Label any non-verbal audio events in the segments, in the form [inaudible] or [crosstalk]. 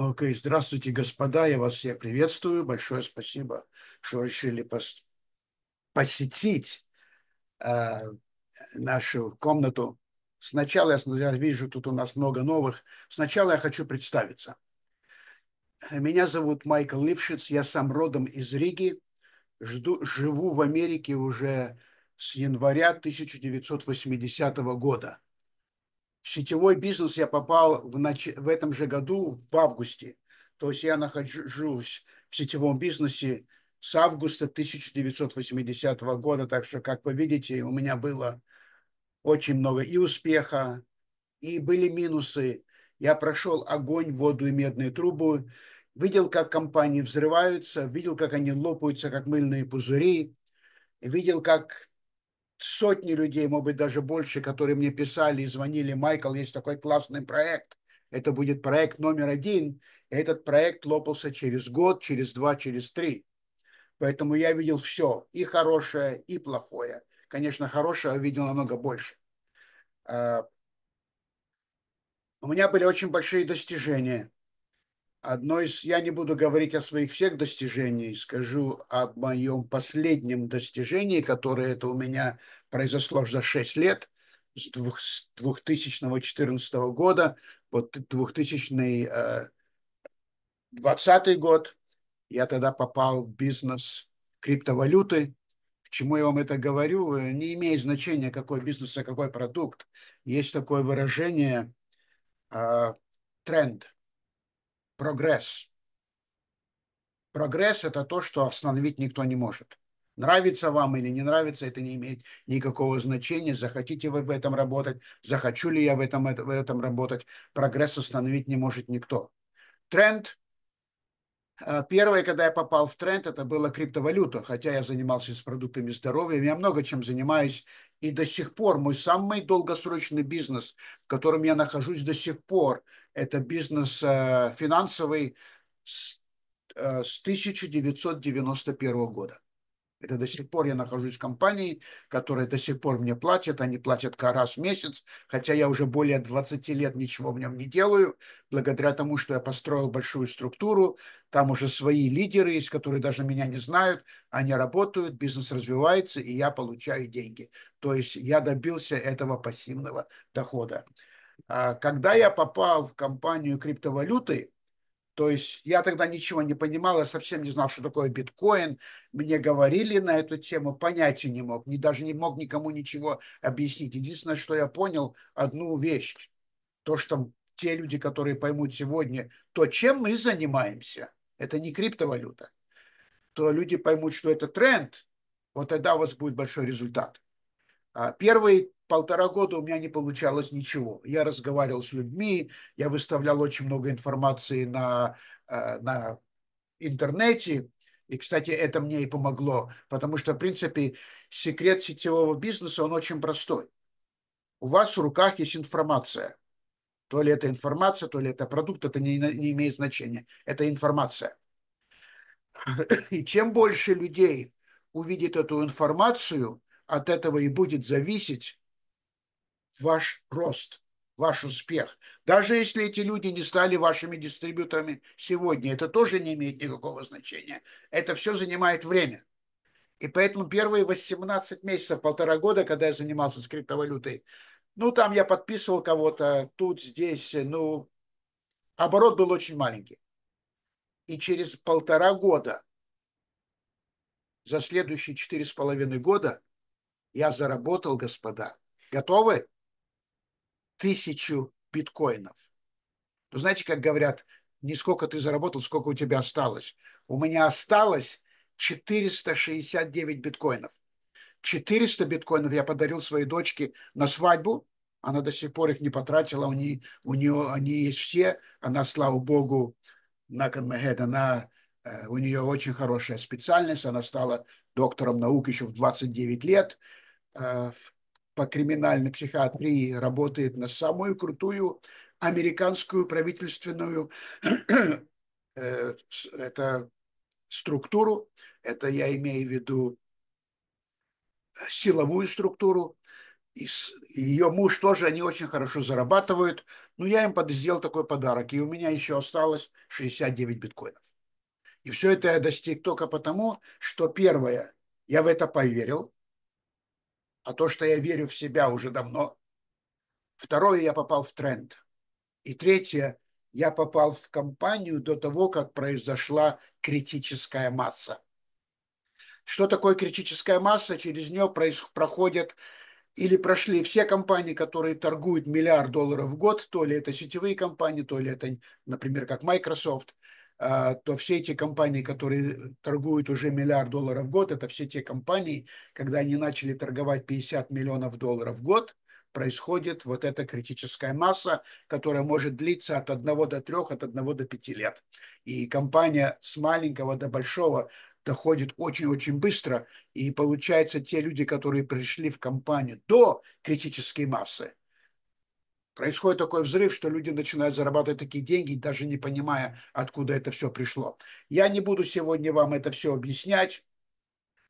Окей, okay. здравствуйте, господа, я вас всех приветствую. Большое спасибо, что решили пос посетить э, нашу комнату. Сначала я, я вижу, тут у нас много новых. Сначала я хочу представиться. Меня зовут Майкл Лившиц, я сам родом из Риги, жду, живу в Америке уже с января 1980 года в сетевой бизнес я попал в, нач... в этом же году, в августе. То есть я нахожусь в сетевом бизнесе с августа 1980 года. Так что, как вы видите, у меня было очень много и успеха, и были минусы. Я прошел огонь, воду и медные трубы, видел, как компании взрываются, видел, как они лопаются, как мыльные пузыри, видел, как сотни людей, может быть, даже больше, которые мне писали и звонили, Майкл, есть такой классный проект. Это будет проект номер один. этот проект лопался через год, через два, через три. Поэтому я видел все, и хорошее, и плохое. Конечно, хорошее видел намного больше. А, у меня были очень большие достижения. Одно из, я не буду говорить о своих всех достижениях, скажу о моем последнем достижении, которое это у меня произошло за 6 лет, с 2014 года по 2020 э, год. Я тогда попал в бизнес криптовалюты. К чему я вам это говорю? Э, не имеет значения, какой бизнес, а какой продукт. Есть такое выражение э, тренд – прогресс. Прогресс – это то, что остановить никто не может. Нравится вам или не нравится, это не имеет никакого значения. Захотите вы в этом работать, захочу ли я в этом, в этом работать, прогресс остановить не может никто. Тренд а, первое, когда я попал в тренд, это была криптовалюта, хотя я занимался с продуктами здоровья, я много чем занимаюсь, и до сих пор мой самый долгосрочный бизнес, в котором я нахожусь до сих пор, это бизнес э, финансовый с 1991 э, года. Это до сих пор я нахожусь в компании, которая до сих пор мне платит. Они платят раз в месяц, хотя я уже более 20 лет ничего в нем не делаю, благодаря тому, что я построил большую структуру. Там уже свои лидеры есть, которые даже меня не знают. Они работают, бизнес развивается, и я получаю деньги. То есть я добился этого пассивного дохода. А когда я попал в компанию криптовалюты, то есть я тогда ничего не понимал, я совсем не знал, что такое биткоин. Мне говорили на эту тему, понятия не мог, не, даже не мог никому ничего объяснить. Единственное, что я понял, одну вещь. То, что те люди, которые поймут сегодня, то, чем мы занимаемся, это не криптовалюта, то люди поймут, что это тренд, вот тогда у вас будет большой результат. А первый полтора года у меня не получалось ничего. Я разговаривал с людьми, я выставлял очень много информации на, э, на интернете. И, кстати, это мне и помогло, потому что, в принципе, секрет сетевого бизнеса, он очень простой. У вас в руках есть информация. То ли это информация, то ли это продукт, это не, не имеет значения. Это информация. [laughs] И чем больше людей увидит эту информацию, от этого и будет зависеть ваш рост, ваш успех. Даже если эти люди не стали вашими дистрибьюторами сегодня, это тоже не имеет никакого значения. Это все занимает время. И поэтому первые 18 месяцев, полтора года, когда я занимался с криптовалютой, ну, там я подписывал кого-то, тут, здесь, э, ну, оборот был очень маленький. И через полтора года, за следующие четыре с половиной года, я заработал, господа. Готовы? тысячу биткоинов. Ну, знаете, как говорят, не сколько ты заработал, сколько у тебя осталось. У меня осталось 469 биткоинов. 400 биткоинов я подарил своей дочке на свадьбу. Она до сих пор их не потратила. У нее, у нее они есть все. Она, слава богу, на Канмагед, она э, у нее очень хорошая специальность, она стала доктором наук еще в 29 лет. Э, по криминальной психиатрии работает на самую крутую американскую правительственную э, это структуру, это я имею в виду э, силовую структуру, и ее муж тоже, они очень хорошо зарабатывают, но я им сделал такой подарок, и у меня еще осталось 69 биткоинов. И все это я достиг только потому, что первое, я в это поверил, а то, что я верю в себя уже давно. Второе, я попал в тренд. И третье, я попал в компанию до того, как произошла критическая масса. Что такое критическая масса? Через нее проходят или прошли все компании, которые торгуют миллиард долларов в год, то ли это сетевые компании, то ли это, например, как Microsoft, а, то все эти компании, которые торгуют уже миллиард долларов в год, это все те компании, когда они начали торговать 50 миллионов долларов в год, происходит вот эта критическая масса, которая может длиться от 1 до 3, от 1 до 5 лет. И компания с маленького до большого доходит очень-очень быстро, и получается, те люди, которые пришли в компанию до критической массы, Происходит такой взрыв, что люди начинают зарабатывать такие деньги, даже не понимая, откуда это все пришло. Я не буду сегодня вам это все объяснять.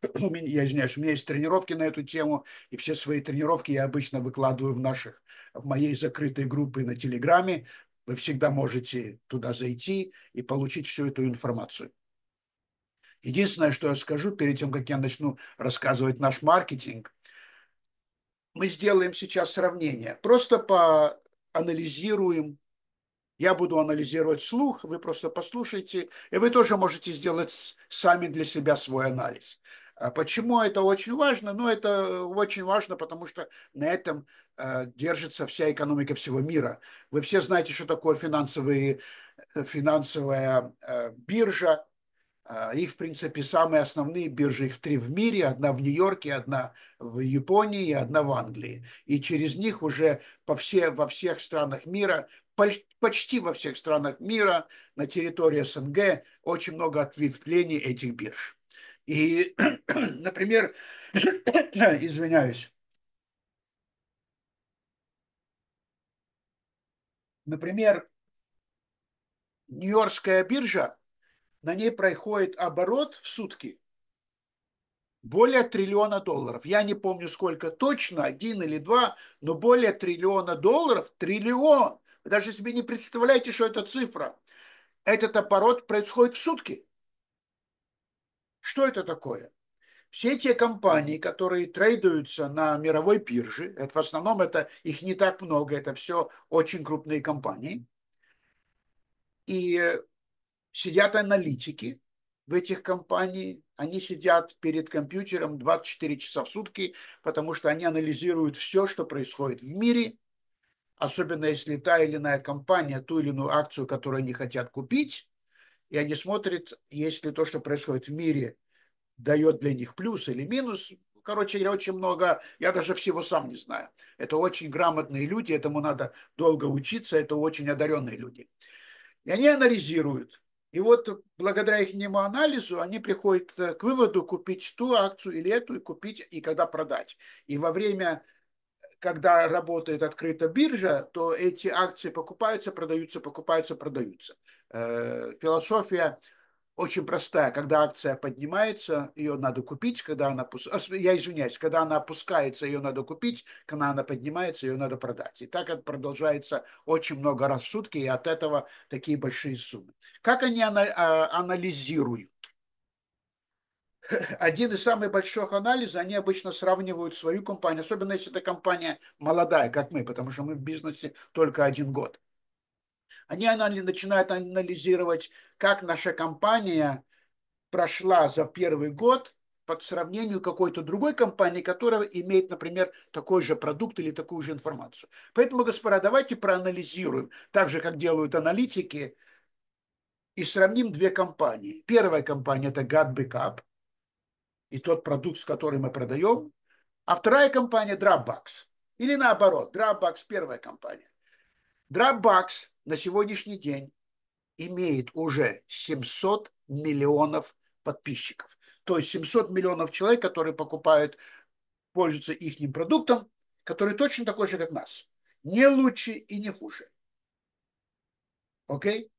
[clears throat] Я извиняюсь, у меня есть тренировки на эту тему, и все свои тренировки я обычно выкладываю в наших, в моей закрытой группе на Телеграме. Вы всегда можете туда зайти и получить всю эту информацию. Единственное, что я скажу перед тем, как я начну рассказывать наш маркетинг – мы сделаем сейчас сравнение. Просто поанализируем. Я буду анализировать слух, вы просто послушайте, и вы тоже можете сделать сами для себя свой анализ. А почему это очень важно? Ну, это очень важно, потому что на этом а, держится вся экономика всего мира. Вы все знаете, что такое финансовые, финансовая а, биржа, а, их, в принципе, самые основные биржи, их три в мире, одна в Нью-Йорке, одна в Японии, и одна в Англии. И через них уже по все, во всех странах мира, почти во всех странах мира, на территории СНГ очень много ответвлений этих бирж. И, [clears throat] например, [clears throat] извиняюсь, например, Нью-Йоркская биржа – на ней проходит оборот в сутки более триллиона долларов. Я не помню сколько точно, один или два, но более триллиона долларов, триллион. Вы даже себе не представляете, что это цифра. Этот оборот происходит в сутки. Что это такое? Все те компании, которые трейдуются на мировой бирже, это в основном это их не так много, это все очень крупные компании. И сидят аналитики в этих компаниях, они сидят перед компьютером 24 часа в сутки, потому что они анализируют все, что происходит в мире, особенно если та или иная компания ту или иную акцию, которую они хотят купить, и они смотрят, если то, что происходит в мире, дает для них плюс или минус. Короче, я очень много, я даже всего сам не знаю. Это очень грамотные люди, этому надо долго учиться, это очень одаренные люди. И они анализируют, и вот благодаря их анализу они приходят э, к выводу купить ту акцию или эту, и купить, и когда продать. И во время, когда работает открыта биржа, то эти акции покупаются, продаются, покупаются, продаются. Э, философия очень простая. Когда акция поднимается, ее надо купить, когда она а, я извиняюсь, когда она опускается, ее надо купить, когда она поднимается, ее надо продать. И так это продолжается очень много раз в сутки, и от этого такие большие суммы. Как они а, анализируют? Один из самых больших анализов, они обычно сравнивают свою компанию, особенно если эта компания молодая, как мы, потому что мы в бизнесе только один год они начинают анализировать, как наша компания прошла за первый год под сравнению какой-то другой компании, которая имеет, например, такой же продукт или такую же информацию. Поэтому, господа, давайте проанализируем, так же, как делают аналитики, и сравним две компании. Первая компания – это GutBackup и тот продукт, который мы продаем, а вторая компания – Dropbox. Или наоборот, Dropbox – первая компания. Dropbox на сегодняшний день имеет уже 700 миллионов подписчиков. То есть 700 миллионов человек, которые покупают, пользуются их продуктом, который точно такой же, как нас. Не лучше и не хуже. Окей? Okay?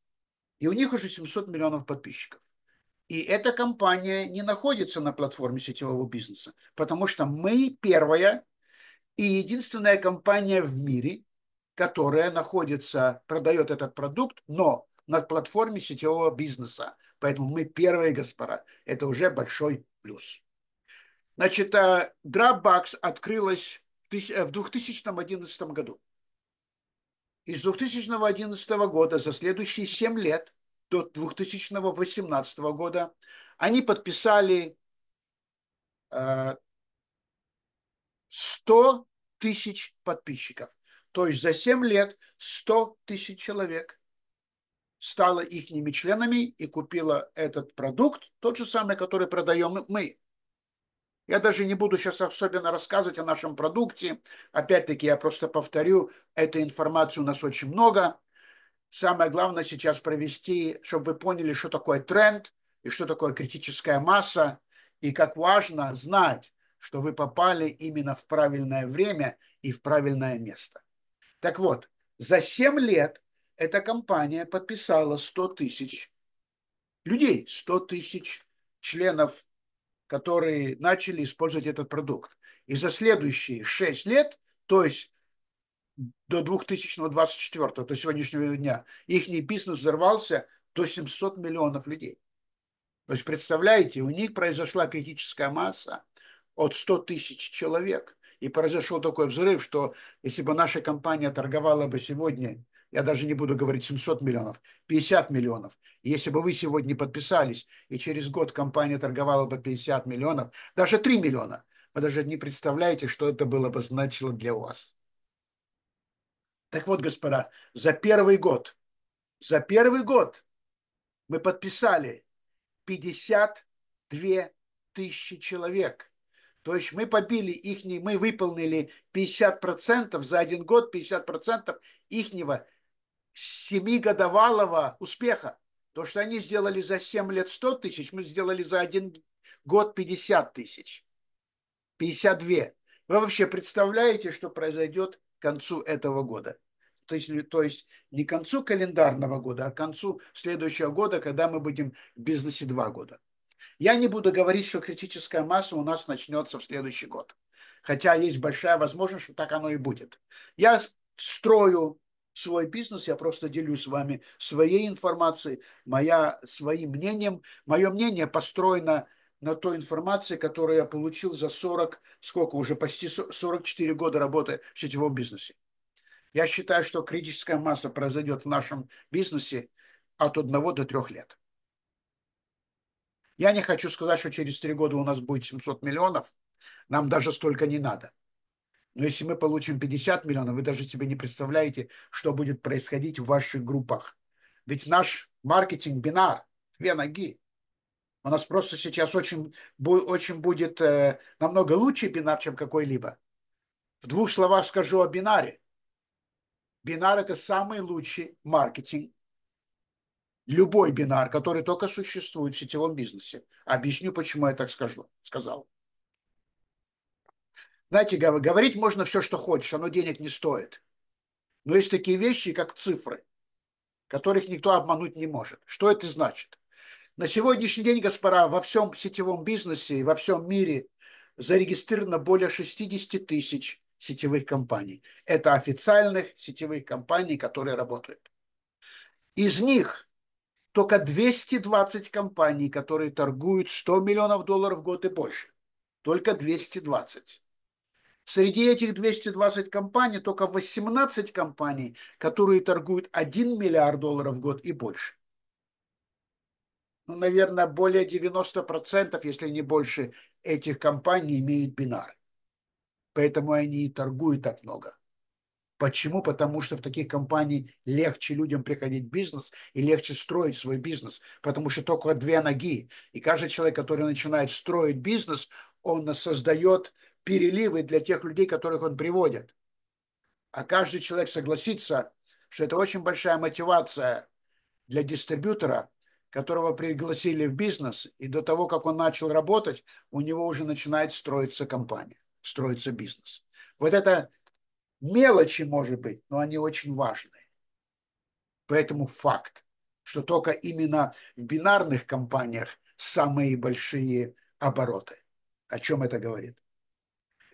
И у них уже 700 миллионов подписчиков. И эта компания не находится на платформе сетевого бизнеса, потому что мы первая и единственная компания в мире, которая находится, продает этот продукт, но на платформе сетевого бизнеса. Поэтому мы первые, господа. Это уже большой плюс. Значит, э, Dropbox открылась в 2011 э, году. И с 2011 года за следующие 7 лет до 2018 года они подписали 100 э, тысяч подписчиков. То есть за 7 лет 100 тысяч человек стало ихними членами и купило этот продукт, тот же самый, который продаем мы. Я даже не буду сейчас особенно рассказывать о нашем продукте. Опять-таки, я просто повторю, этой информации у нас очень много. Самое главное сейчас провести, чтобы вы поняли, что такое тренд и что такое критическая масса, и как важно знать, что вы попали именно в правильное время и в правильное место. Так вот, за 7 лет эта компания подписала 100 тысяч людей, 100 тысяч членов, которые начали использовать этот продукт. И за следующие 6 лет, то есть до 2024, до сегодняшнего дня, их бизнес взорвался до 700 миллионов людей. То есть, представляете, у них произошла критическая масса от 100 тысяч человек – и произошел такой взрыв, что если бы наша компания торговала бы сегодня, я даже не буду говорить 700 миллионов, 50 миллионов, если бы вы сегодня подписались, и через год компания торговала бы 50 миллионов, даже 3 миллиона, вы даже не представляете, что это было бы значило для вас. Так вот, господа, за первый год, за первый год мы подписали 52 тысячи человек – то есть мы побили их, мы выполнили 50% за один год, 50% ихнего семигодовалого успеха. То, что они сделали за 7 лет 100 тысяч, мы сделали за один год 50 тысяч. 52. Вы вообще представляете, что произойдет к концу этого года? То есть, то есть не к концу календарного года, а к концу следующего года, когда мы будем в бизнесе два года. Я не буду говорить, что критическая масса у нас начнется в следующий год. Хотя есть большая возможность, что так оно и будет. Я строю свой бизнес, я просто делюсь с вами своей информацией, моя, своим мнением. Мое мнение построено на той информации, которую я получил за 40, сколько уже, почти 44 года работы в сетевом бизнесе. Я считаю, что критическая масса произойдет в нашем бизнесе от 1 до 3 лет. Я не хочу сказать, что через три года у нас будет 700 миллионов. Нам даже столько не надо. Но если мы получим 50 миллионов, вы даже себе не представляете, что будет происходить в ваших группах. Ведь наш маркетинг бинар, две ноги. У нас просто сейчас очень, очень будет э, намного лучше бинар, чем какой-либо. В двух словах скажу о бинаре. Бинар – это самый лучший маркетинг любой бинар, который только существует в сетевом бизнесе. Объясню, почему я так скажу, сказал. Знаете, говорить можно все, что хочешь, оно денег не стоит. Но есть такие вещи, как цифры, которых никто обмануть не может. Что это значит? На сегодняшний день, господа, во всем сетевом бизнесе и во всем мире зарегистрировано более 60 тысяч сетевых компаний. Это официальных сетевых компаний, которые работают. Из них только 220 компаний, которые торгуют 100 миллионов долларов в год и больше. Только 220. Среди этих 220 компаний только 18 компаний, которые торгуют 1 миллиард долларов в год и больше. Ну, наверное, более 90%, если не больше, этих компаний имеют бинар. Поэтому они и торгуют так много. Почему? Потому что в таких компаниях легче людям приходить в бизнес и легче строить свой бизнес, потому что только две ноги. И каждый человек, который начинает строить бизнес, он создает переливы для тех людей, которых он приводит. А каждый человек согласится, что это очень большая мотивация для дистрибьютора, которого пригласили в бизнес, и до того, как он начал работать, у него уже начинает строиться компания, строится бизнес. Вот это Мелочи, может быть, но они очень важны. Поэтому факт, что только именно в бинарных компаниях самые большие обороты. О чем это говорит?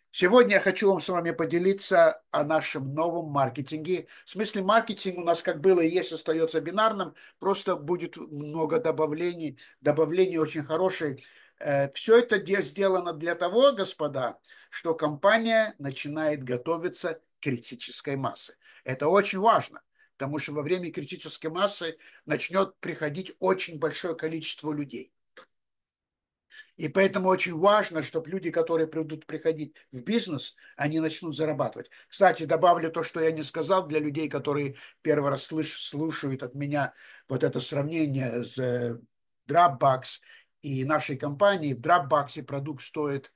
Сегодня я хочу вам с вами поделиться о нашем новом маркетинге. В смысле, маркетинг у нас как было и есть, остается бинарным, просто будет много добавлений, добавлений очень хорошие. Э, Все это сделано для того, господа, что компания начинает готовиться критической массы. Это очень важно, потому что во время критической массы начнет приходить очень большое количество людей. И поэтому очень важно, чтобы люди, которые придут приходить в бизнес, они начнут зарабатывать. Кстати, добавлю то, что я не сказал для людей, которые первый раз слыш- слушают от меня вот это сравнение с э, Dropbox и нашей компанией. В Dropbox продукт стоит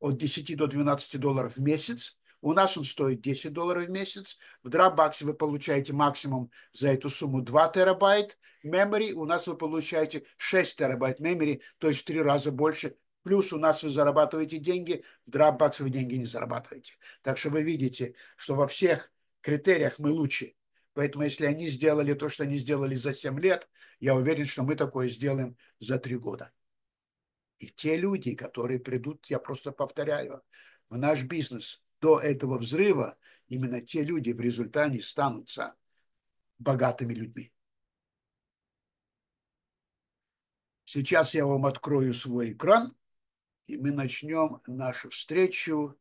от 10 до 12 долларов в месяц, у нас он стоит 10 долларов в месяц. В Dropbox вы получаете максимум за эту сумму 2 терабайт memory. У нас вы получаете 6 терабайт memory, то есть в 3 раза больше. Плюс у нас вы зарабатываете деньги, в Dropbox вы деньги не зарабатываете. Так что вы видите, что во всех критериях мы лучше. Поэтому если они сделали то, что они сделали за 7 лет, я уверен, что мы такое сделаем за 3 года. И те люди, которые придут, я просто повторяю, в наш бизнес – до этого взрыва, именно те люди в результате станутся богатыми людьми. Сейчас я вам открою свой экран, и мы начнем нашу встречу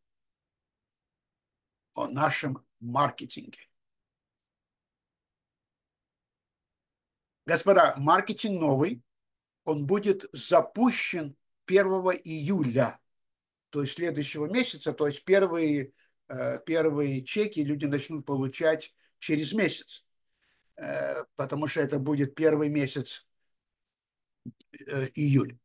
о нашем маркетинге. Господа, маркетинг новый, он будет запущен 1 июля то есть следующего месяца, то есть первые, э, первые чеки люди начнут получать через месяц, э, потому что это будет первый месяц э, июль.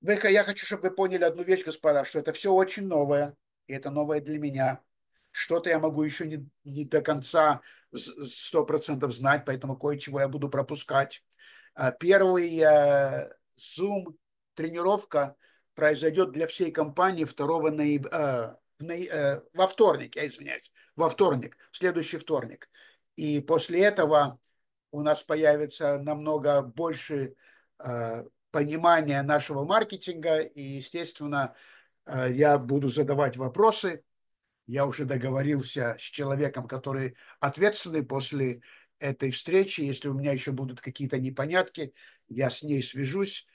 Я хочу, чтобы вы поняли одну вещь, господа, что это все очень новое, и это новое для меня. Что-то я могу еще не, не до конца 100% знать, поэтому кое-чего я буду пропускать. А первый Zoom тренировка произойдет для всей компании 2 ноября, э, э, во вторник, я извиняюсь, во вторник, следующий вторник. И после этого у нас появится намного больше э, понимания нашего маркетинга, и, естественно, я буду задавать вопросы. Я уже договорился с человеком, который ответственный после этой встречи. Если у меня еще будут какие-то непонятки, я с ней свяжусь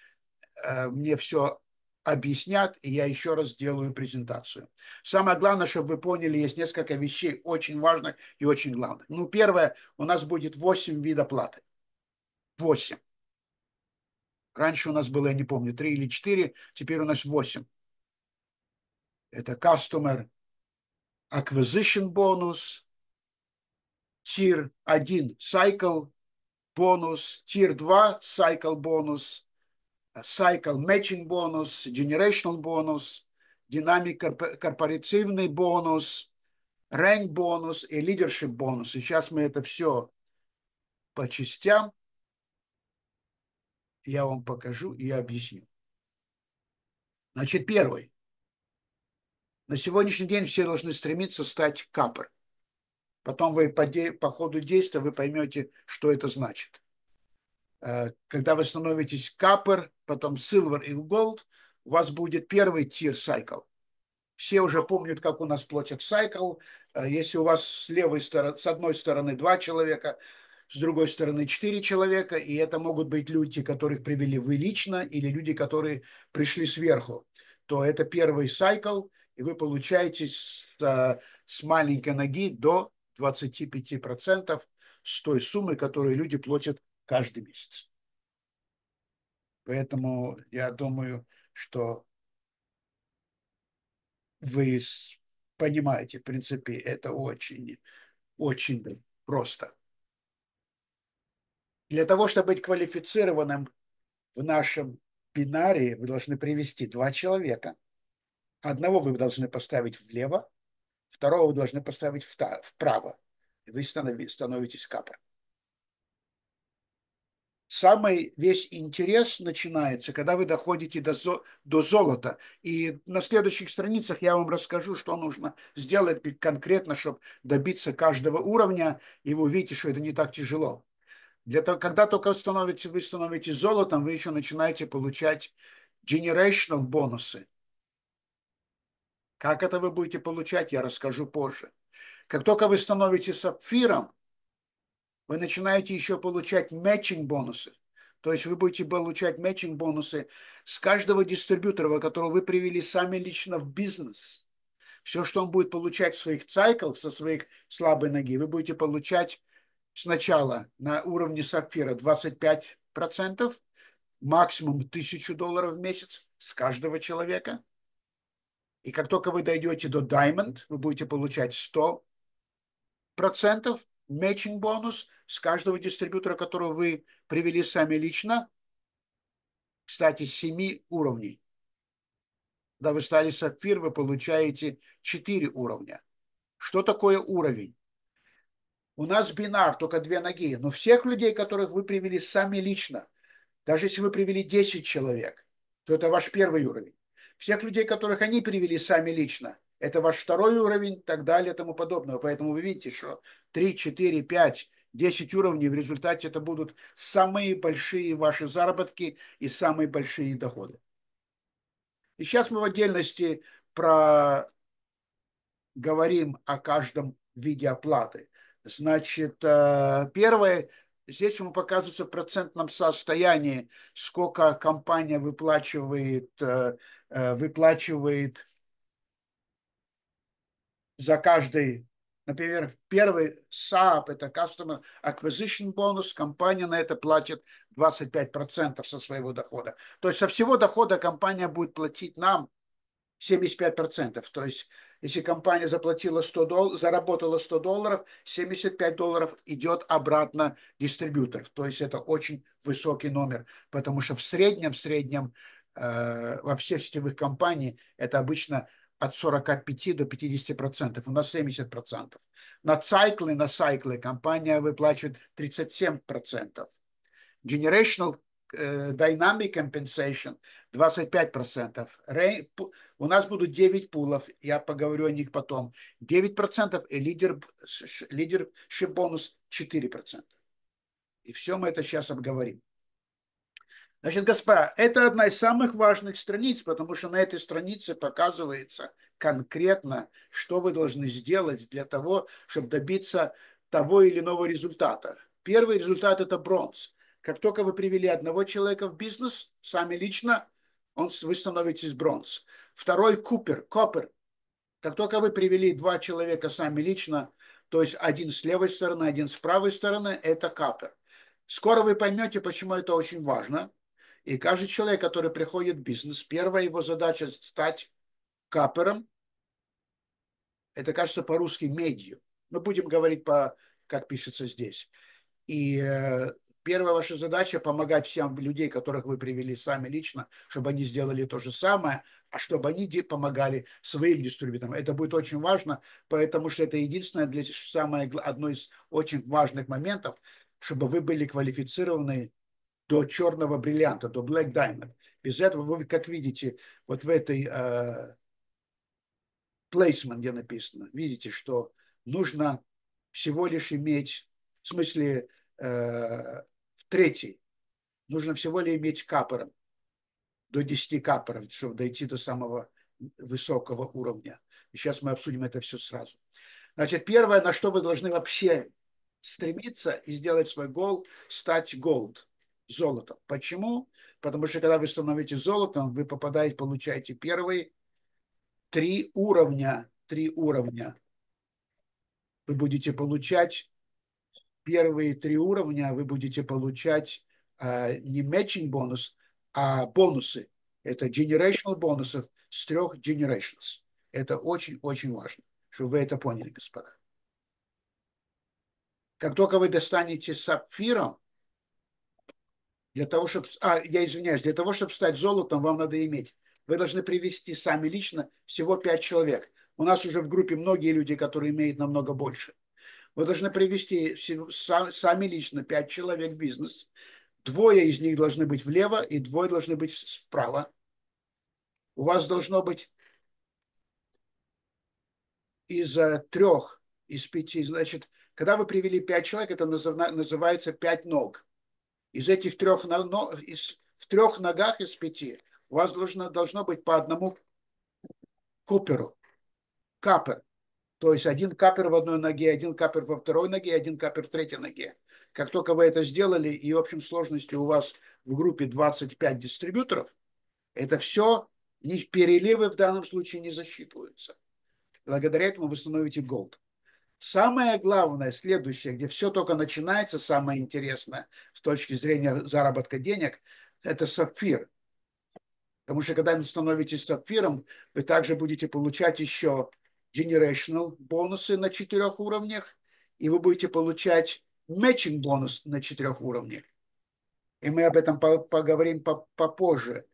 Э, мне все объяснят, и я еще раз сделаю презентацию. Самое главное, чтобы вы поняли, есть несколько вещей очень важных и очень главных. Ну, первое, у нас будет 8 вида платы. 8. Раньше у нас было, я не помню, 3 или 4, теперь у нас 8. Это Customer Acquisition Bonus, Tier 1 Cycle Bonus, Tier 2 Cycle Bonus – Э, cycle matching bonus, generational bonus, динамик-корпоративный бонус, rank бонус и leadership бонус. И сейчас мы это все по частям. Я вам покажу и объясню. Значит, первый. На сегодняшний день все должны стремиться стать капр. Потом вы по, по ходу действия вы поймете, что это значит. Э, когда вы становитесь капер, потом silver и gold, у вас будет первый тир сайкл. Все уже помнят, как у нас платят сайкл. Э, если у вас с левой стороны, с одной стороны два человека, с другой стороны четыре человека, и это могут быть люди, которых привели вы лично, или люди, которые пришли сверху, то это первый сайкл, и вы получаете с, э, с маленькой ноги до 25% с той суммы, которую люди платят каждый месяц. Поэтому я думаю, что вы понимаете, в принципе, это очень, очень просто. Для того, чтобы быть квалифицированным в нашем бинаре, вы должны привести два человека. Одного вы должны поставить влево, второго вы должны поставить вправо. И вы становитесь капор самый весь интерес начинается, когда вы доходите до, до золота. И на следующих страницах я вам расскажу, что нужно сделать конкретно, чтобы добиться каждого уровня, и вы увидите, что это не так тяжело. Для того, когда только становитесь вы становитесь золотом, вы еще начинаете получать generational бонусы. Как это вы будете получать, я расскажу позже. Как только вы становитесь сапфиром, вы начинаете еще получать матчинг бонусы. То есть вы будете получать матчинг бонусы с каждого дистрибьютора, которого вы привели сами лично в бизнес. Все, что он будет получать в своих цайклах, со своих слабой ноги, вы будете получать сначала на уровне сапфира 25%, максимум 1000 долларов в месяц с каждого человека. И как только вы дойдете до Diamond, вы будете получать 100%, matching бонус с каждого дистрибьютора, которого вы привели сами лично. Кстати, 7 уровней. Когда вы стали сапфир, вы получаете 4 уровня. Что такое уровень? У нас бинар, только две ноги. Но всех людей, которых вы привели сами лично, даже если вы привели 10 человек, то это ваш первый уровень. Всех людей, которых они привели сами лично, это ваш второй уровень и так далее тому подобное. Поэтому вы видите, что 3, 4, 5, 10 уровней в результате это будут самые большие ваши заработки и самые большие доходы. И сейчас мы в отдельности про говорим о каждом виде оплаты. Значит, э, первое, здесь ему показывается в процентном состоянии, сколько компания выплачивает, э, э, выплачивает за каждый, например, первый SAP, это Customer Acquisition Bonus, компания на это платит 25% со своего дохода. То есть со всего дохода компания будет платить нам 75%. То есть если компания заплатила 100 дол, заработала 100 долларов, 75 долларов идет обратно дистрибьютор. То есть это очень высокий номер, потому что в среднем, в среднем э, во всех сетевых компаниях это обычно от 45 до 50 процентов, у нас 70 процентов. На сайклы, на сайклы компания выплачивает 37 процентов. Generational э, Dynamic Compensation 25 процентов. У нас будут 9 пулов, я поговорю о них потом. 9 процентов и лидер, лидершип бонус 4 процента. И все мы это сейчас обговорим. Значит, господа, это одна из самых важных страниц, потому что на этой странице показывается конкретно, что вы должны сделать для того, чтобы добиться того или иного результата. Первый результат – это бронз. Как только вы привели одного человека в бизнес, сами лично, он, вы становитесь бронз. Второй – купер, копер. Как только вы привели два человека сами лично, то есть один с левой стороны, один с правой стороны, это капер. Скоро вы поймете, почему это очень важно. И каждый человек, который приходит в бизнес, первая его задача стать капером. Это, кажется, по-русски медью. Мы будем говорить, по, как пишется здесь. И э, первая ваша задача – помогать всем людей, которых вы привели сами лично, чтобы они сделали то же самое, а чтобы они помогали своим дистрибьюторам. Это будет очень важно, потому что это единственное, для, самое, одно из очень важных моментов, чтобы вы были квалифицированы до черного бриллианта, до Black Diamond. Без этого вы, как видите, вот в этой э, placement, где написано, видите, что нужно всего лишь иметь, в смысле, э, в третий, нужно всего лишь иметь капором, до 10 капоров, чтобы дойти до самого высокого уровня. И сейчас мы обсудим это все сразу. Значит, первое, на что вы должны вообще стремиться и сделать свой гол, стать голд золотом. Почему? Потому что когда вы становитесь золотом, вы попадаете, получаете первые три уровня, три уровня. Вы будете получать первые три уровня, вы будете получать э, не matching бонус, а бонусы. Это generational бонусов с трех generations. Это очень-очень важно, чтобы вы это поняли, господа. Как только вы достанете сапфиром, для того, чтобы... А, я извиняюсь, для того, чтобы стать золотом, вам надо иметь. Вы должны привести сами лично всего пять человек. У нас уже в группе многие люди, которые имеют намного больше. Вы должны привести сами лично пять человек в бизнес. Двое из них должны быть влево и двое должны быть вправо. У вас должно быть из э, трех, из пяти, значит, когда вы привели пять человек, это называется пять ног из этих трех, из, в трех ногах из пяти у вас должно, должно быть по одному куперу, капер. То есть один капер в одной ноге, один капер во второй ноге, один капер в третьей ноге. Как только вы это сделали, и в общем сложности у вас в группе 25 дистрибьюторов, это все переливы в данном случае не засчитываются. Благодаря этому вы становите голд. Самое главное, следующее, где все только начинается, самое интересное с точки зрения заработка денег, это сапфир. Потому что когда вы становитесь сапфиром, вы также будете получать еще generational бонусы на четырех уровнях, и вы будете получать matching бонус на четырех уровнях. И мы об этом поговорим попозже.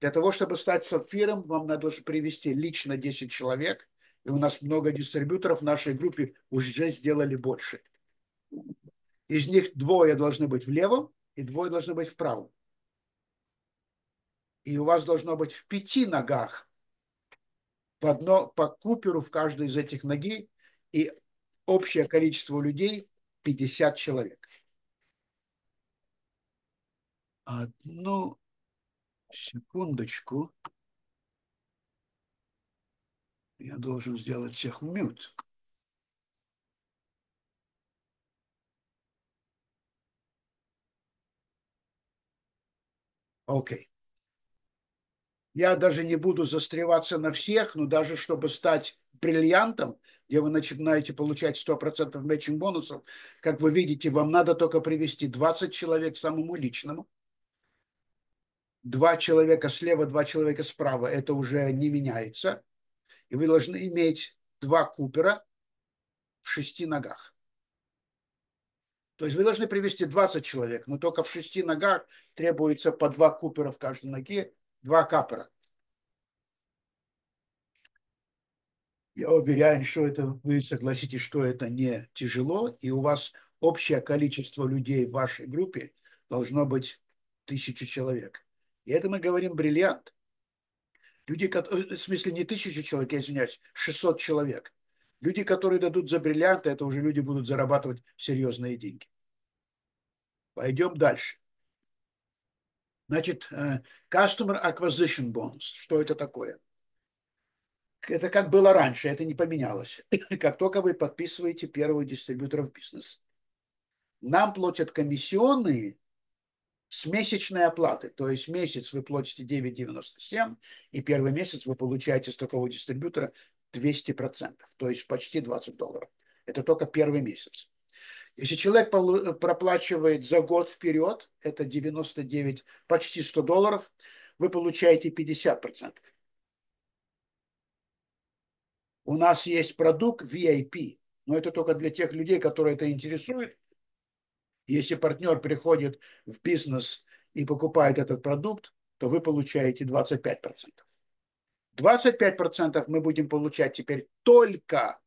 Для того, чтобы стать сапфиром, вам надо привести лично 10 человек – и у нас много дистрибьюторов в нашей группе уже сделали больше. Из них двое должны быть в левом и двое должны быть в правом. И у вас должно быть в пяти ногах по, одно, по куперу в каждой из этих ноги и общее количество людей 50 человек. Одну секундочку. Я должен сделать всех мют. Окей. Я даже не буду застреваться на всех, но даже чтобы стать бриллиантом, где вы начинаете получать 100% мэтчинг бонусов, как вы видите, вам надо только привести 20 человек самому личному. Два человека слева, два человека справа. Это уже не меняется и вы должны иметь два купера в шести ногах. То есть вы должны привести 20 человек, но только в шести ногах требуется по два купера в каждой ноге, два капера. Я уверяю, что это вы согласитесь, что это не тяжело, и у вас общее количество людей в вашей группе должно быть тысячи человек. И это мы говорим бриллиант. Люди, э, в смысле не тысячу человек, я извиняюсь, 600 человек. Люди, которые дадут за бриллианты, это уже люди будут зарабатывать серьезные деньги. Пойдем дальше. Значит, э, Customer Acquisition Bonus. Что это такое? Это как было раньше, это не поменялось. [laughs] Как только вы подписываете первого дистрибьютора в бизнес. Нам платят комиссионные с месячной оплаты. То есть месяц вы платите 9,97, и первый месяц вы получаете с такого дистрибьютора 200%, то есть почти 20 долларов. Это только первый месяц. Если человек проплачивает за год вперед, это 99, почти 100 долларов, вы получаете 50%. У нас есть продукт VIP, но это только для тех людей, которые это интересуют. Если партнер приходит в бизнес и покупает этот продукт, то вы получаете 25%. 25% мы будем получать теперь только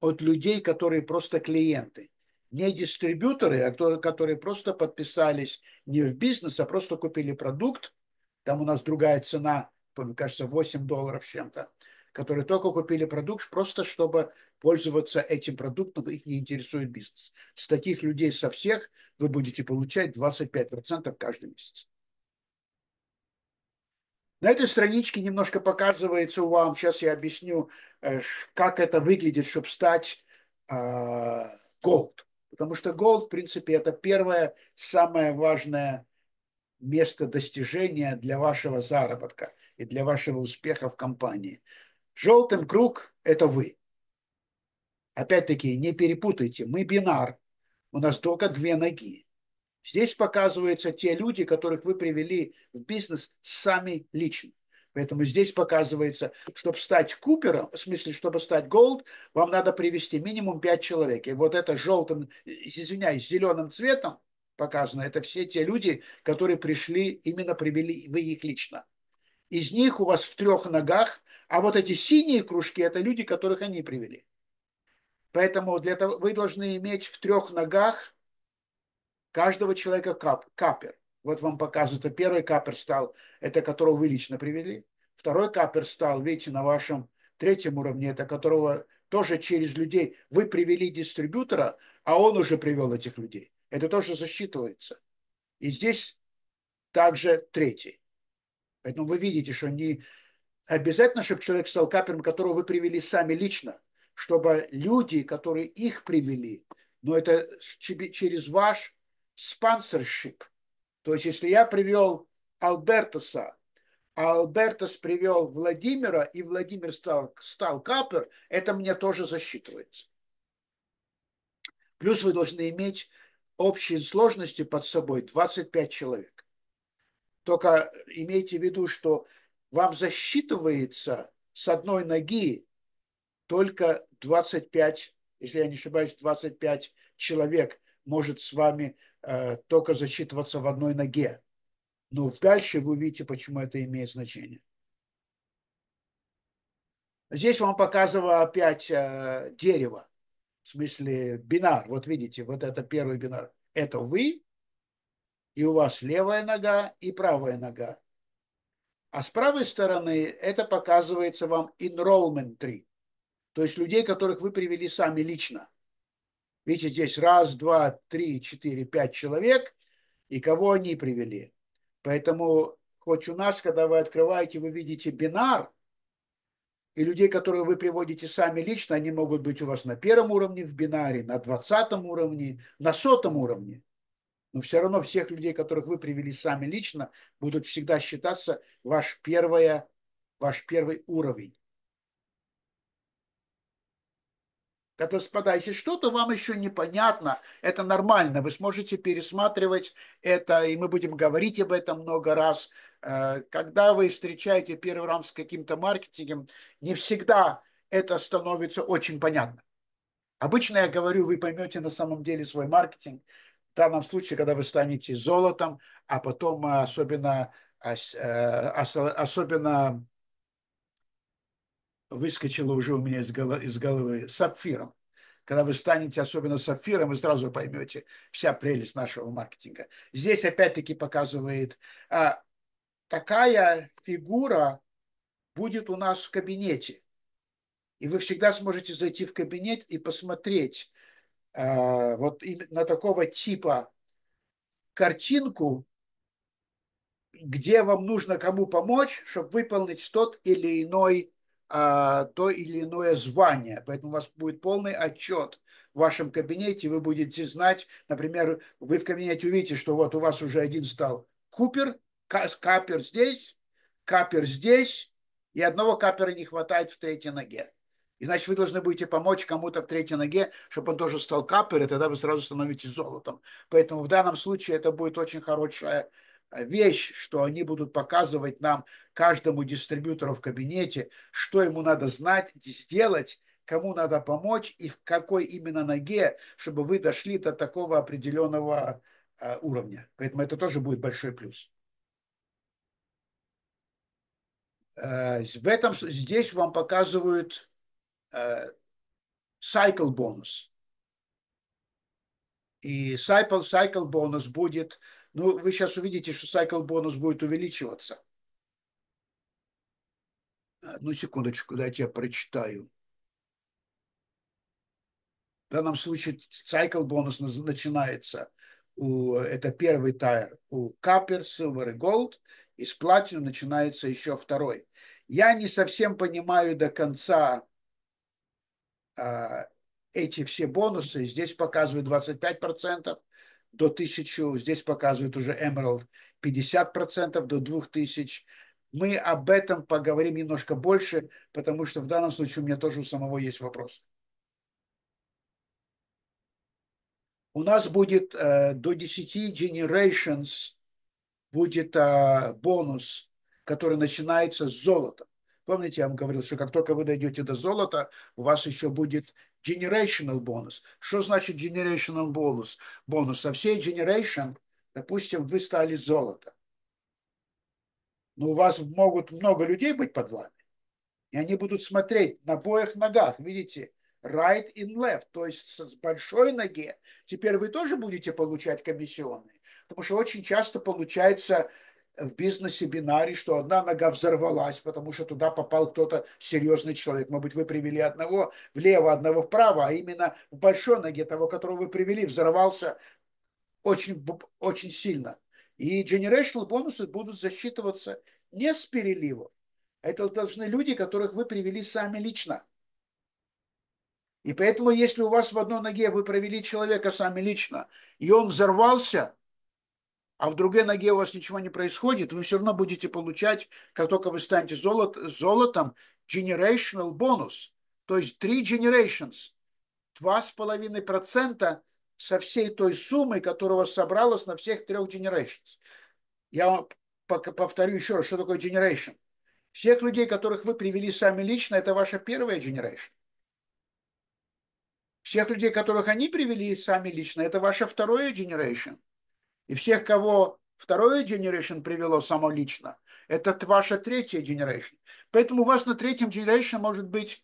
от людей, которые просто клиенты. Не дистрибьюторы, а которые просто подписались не в бизнес, а просто купили продукт. Там у нас другая цена, мне кажется, 8 долларов чем-то которые только купили продукт просто чтобы пользоваться этим продуктом, их не интересует бизнес. С таких людей со всех вы будете получать 25% каждый месяц. На этой страничке немножко показывается вам, сейчас я объясню, э, как это выглядит, чтобы стать э, Gold. Потому что Gold, в принципе, это первое, самое важное место достижения для вашего заработка и для вашего успеха в компании. Желтым круг – это вы. Опять-таки, не перепутайте, мы бинар, у нас только две ноги. Здесь показываются те люди, которых вы привели в бизнес сами лично. Поэтому здесь показывается, чтобы стать купером, в смысле, чтобы стать голд, вам надо привести минимум 5 человек. И вот это желтым, извиняюсь, зеленым цветом показано, это все те люди, которые пришли, именно привели вы их лично из них у вас в трех ногах, а вот эти синие кружки – это люди, которых они привели. Поэтому для того вы должны иметь в трех ногах каждого человека кап, капер. Вот вам показывают, это первый капер стал, это которого вы лично привели. Второй капер стал, видите, на вашем третьем уровне, это которого тоже через людей вы привели дистрибьютора, а он уже привел этих людей. Это тоже засчитывается. И здесь также третий. Поэтому вы видите, что не обязательно, чтобы человек стал капером, которого вы привели сами лично, чтобы люди, которые их привели, но это через ваш спонсоршип. То есть, если я привел Албертоса, а Албертос привел Владимира, и Владимир стал, стал капер, это мне тоже засчитывается. Плюс вы должны иметь общие сложности под собой 25 человек. Только имейте в виду, что вам засчитывается с одной ноги только 25, если я не ошибаюсь, 25 человек может с вами э, только засчитываться в одной ноге. Но дальше вы увидите, почему это имеет значение. Здесь вам показываю опять э, дерево, в смысле бинар. Вот видите, вот это первый бинар. Это вы, и у вас левая нога и правая нога. А с правой стороны это показывается вам enrollment 3, то есть людей, которых вы привели сами лично. Видите, здесь раз, два, три, четыре, пять человек, и кого они привели. Поэтому хоть у нас, когда вы открываете, вы видите бинар, и людей, которые вы приводите сами лично, они могут быть у вас на первом уровне в бинаре, на двадцатом уровне, на сотом уровне но все равно всех людей, которых вы привели сами лично, будут всегда считаться ваш, первое, ваш первый уровень. Господа, если что-то вам еще непонятно, это нормально, вы сможете пересматривать это, и мы будем говорить об этом много раз. Э, когда вы встречаете первый раз с каким-то маркетингом, не всегда это становится очень понятно. Обычно я говорю, вы поймете на самом деле свой маркетинг, в данном случае, когда вы станете золотом, а потом э, особенно, а, э, особенно выскочило уже у меня из головы, из головы сапфиром. Когда вы станете особенно сапфиром, вы сразу поймете вся прелесть нашего маркетинга. Здесь опять-таки показывает, а, такая фигура будет у нас в кабинете. И вы всегда сможете зайти в кабинет и посмотреть, Э, вот на такого типа картинку, где вам нужно кому помочь, чтобы выполнить тот или иной, э, то или иное звание. Поэтому у вас будет полный отчет в вашем кабинете, вы будете знать, например, вы в кабинете увидите, что вот у вас уже один стал Купер, Капер здесь, Капер здесь, и одного Капера не хватает в третьей ноге. И значит, вы должны будете помочь кому-то в третьей ноге, чтобы он тоже стал капер, и тогда вы сразу становитесь золотом. Поэтому в данном случае это будет очень хорошая э, вещь, что они будут показывать нам, каждому дистрибьютору в кабинете, что ему надо знать, сделать, кому надо помочь и в какой именно ноге, чтобы вы дошли до такого определенного э, уровня. Поэтому это тоже будет большой плюс. Э, в этом здесь вам показывают Э, cycle бонус. И cycle, cycle бонус будет, ну, вы сейчас увидите, что cycle бонус будет увеличиваться. Одну секундочку, дайте я прочитаю. В данном случае cycle бонус начинается у, это первый тайр у Капер, Silver и Gold, и с platinum начинается еще второй. Я не совсем понимаю до конца а, эти все бонусы, здесь показывают 25% до 1000, здесь показывают уже Emerald 50% до 2000. Мы об этом поговорим немножко больше, потому что в данном случае у меня тоже у самого есть вопрос. У нас будет э, до 10 generations будет э, бонус, который начинается с золота. Помните, я вам говорил, что как только вы дойдете до золота, у вас еще будет generational бонус. Что значит generational бонус? Бонус со всей generation, допустим, вы стали золото. Но у вас могут много людей быть под вами. И они будут смотреть на обоих ногах, видите, right and left, то есть с большой ноги. Теперь вы тоже будете получать комиссионные, потому что очень часто получается в бизнесе бинарий, что одна нога взорвалась, потому что туда попал кто-то серьезный человек. Может быть, вы привели одного влево, одного вправо, а именно в большой ноге того, которого вы привели, взорвался очень, очень сильно. И generational бонусы будут засчитываться не с переливов. Это должны люди, которых вы привели сами лично. И поэтому, если у вас в одной ноге вы провели человека сами лично, и он взорвался – а в другой ноге у вас ничего не происходит, вы все равно будете получать, как только вы станете золот, золотом, generational бонус, то есть три generations, два с половиной процента со всей той суммы, которая у вас собралась на всех трех generations. Я вам повторю еще раз, что такое generation. Всех людей, которых вы привели сами лично, это ваша первая generation. Всех людей, которых они привели сами лично, это ваша вторая generation – и всех, кого второе generation привело само лично, это ваша третья generation. Поэтому у вас на третьем generation может быть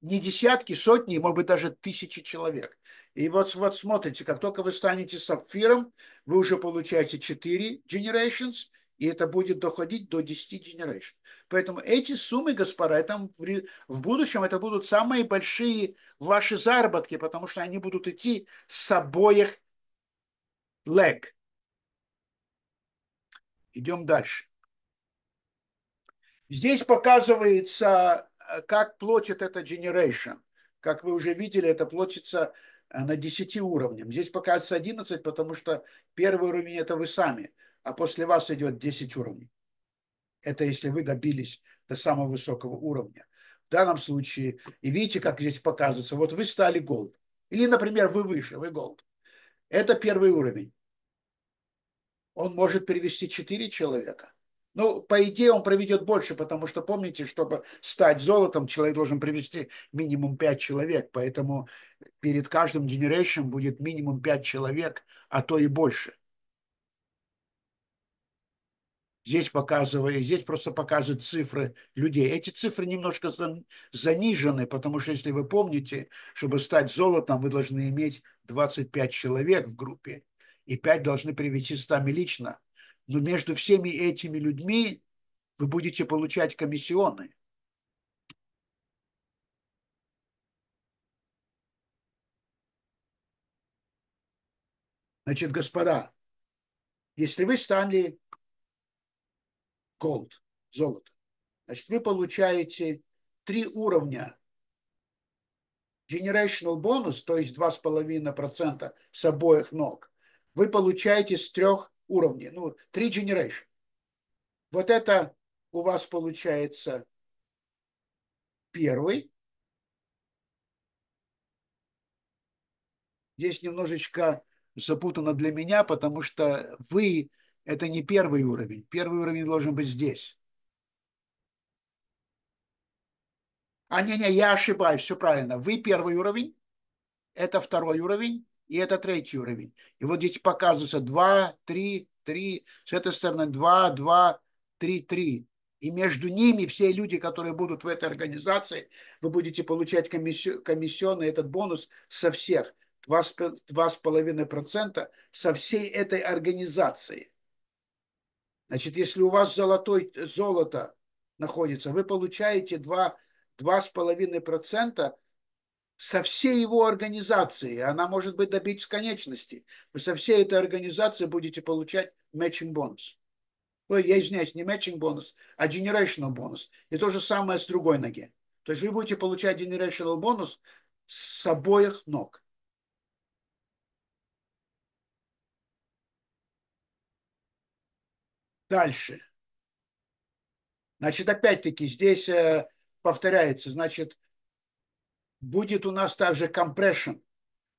не десятки, сотни, может быть, даже тысячи человек. И вот, вот смотрите, как только вы станете сапфиром, вы уже получаете 4 generations, и это будет доходить до 10 generation. Поэтому эти суммы, господа, это в, в будущем это будут самые большие ваши заработки, потому что они будут идти с обоих Leg. Идем дальше. Здесь показывается, э, как платит эта generation. Как вы уже видели, это платится э, на 10 уровнях. Здесь показывается 11, потому что первый уровень – это вы сами, а после вас идет 10 уровней. Это если вы добились до самого высокого уровня. В данном случае, и видите, как здесь показывается, вот вы стали голд. Или, например, вы выше, вы голд. Это первый уровень он может привести 4 человека. Ну, по идее, он проведет больше, потому что, помните, чтобы стать золотом, человек должен привести минимум 5 человек. Поэтому перед каждым Generation будет минимум 5 человек, а то и больше. Здесь показываю, здесь просто показывают цифры людей. Эти цифры немножко занижены, потому что, если вы помните, чтобы стать золотом, вы должны иметь 25 человек в группе и пять должны привести сами лично. Но между всеми этими людьми вы будете получать комиссионы. Значит, господа, если вы стали gold, золото, значит, вы получаете три уровня generational бонус, то есть 2,5% с обоих ног, вы получаете с трех уровней, ну, три generation. Вот это у вас получается первый. Здесь немножечко запутано для меня, потому что вы – это не первый уровень. Первый уровень должен быть здесь. А, не-не, я ошибаюсь, все правильно. Вы первый уровень, это второй уровень, и это третий уровень. И вот здесь показывается 2, 3, 3, с этой стороны 2, 2, 3, 3. И между ними все люди, которые будут в этой организации, вы будете получать комиссию, комиссионный этот бонус со всех. 2,5% со всей этой организации. Значит, если у вас золотой, золото находится, вы получаете 2,5% со всей его организацией, она может быть до бесконечности, вы со всей этой организации будете получать matching бонус. Ой, я извиняюсь, не matching бонус, а generational бонус. И то же самое с другой ноги. То есть вы будете получать generational бонус с обоих ног. Дальше. Значит, опять-таки здесь э, повторяется, значит, будет у нас также компрессион.